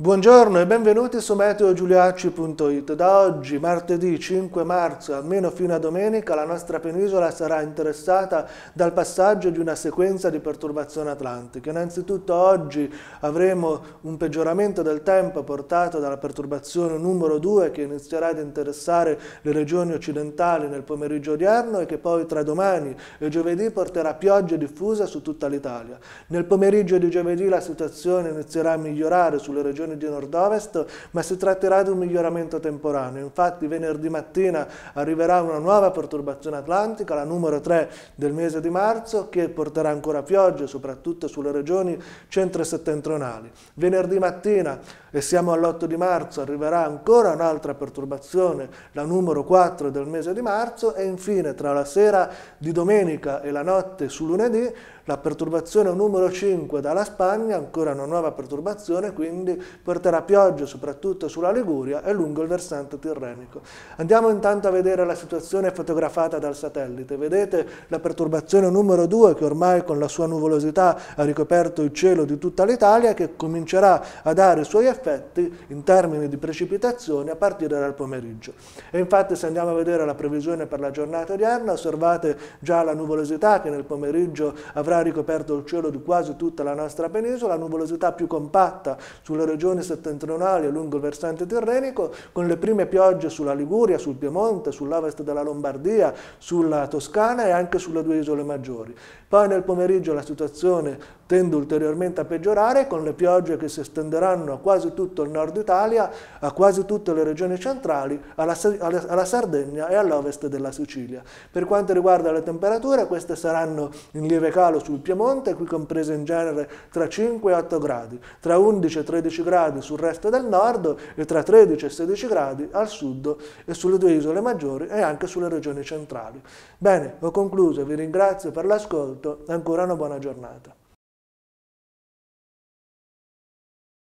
Buongiorno e benvenuti su meteogiuliacci.it. Da oggi, martedì 5 marzo, almeno fino a domenica, la nostra penisola sarà interessata dal passaggio di una sequenza di perturbazioni atlantiche. Innanzitutto oggi avremo un peggioramento del tempo portato dalla perturbazione numero 2 che inizierà ad interessare le regioni occidentali nel pomeriggio odierno e che poi tra domani e giovedì porterà piogge diffuse su tutta l'Italia. Nel pomeriggio di giovedì la situazione inizierà a migliorare sulle regioni regione di nord-ovest, ma si tratterà di un miglioramento temporaneo. Infatti venerdì mattina arriverà una nuova perturbazione atlantica, la numero 3 del mese di marzo, che porterà ancora piogge, soprattutto sulle regioni centro settentrionali. Venerdì mattina, e siamo all'8 di marzo, arriverà ancora un'altra perturbazione, la numero 4 del mese di marzo, e infine tra la sera di domenica e la notte su lunedì la perturbazione numero 5 dalla Spagna, ancora una nuova perturbazione, quindi porterà piogge soprattutto sulla Liguria e lungo il versante tirrenico. Andiamo intanto a vedere la situazione fotografata dal satellite. Vedete la perturbazione numero 2 che ormai con la sua nuvolosità ha ricoperto il cielo di tutta l'Italia che comincerà a dare i suoi effetti in termini di precipitazioni a partire dal pomeriggio. E infatti se andiamo a vedere la previsione per la giornata odierna osservate già la nuvolosità che nel pomeriggio avrà ricoperto il cielo di quasi tutta la nostra penisola, nuvolosità più compatta sulle regioni regioni settentrionali lungo il versante terrenico, con le prime piogge sulla Liguria, sul Piemonte, sull'ovest della Lombardia, sulla Toscana e anche sulle due isole maggiori. Poi nel pomeriggio la situazione tende ulteriormente a peggiorare con le piogge che si estenderanno a quasi tutto il nord Italia, a quasi tutte le regioni centrali, alla, alla, alla Sardegna e all'ovest della Sicilia. Per quanto riguarda le temperature, queste saranno in lieve calo sul Piemonte, qui comprese in genere tra 5 e 8 gradi, tra 11 e 13 gradi sul resto del nord e tra 13 e 16 gradi al sud e sulle due isole maggiori e anche sulle regioni centrali. Bene, ho concluso, vi ringrazio per l'ascolto e ancora una buona giornata.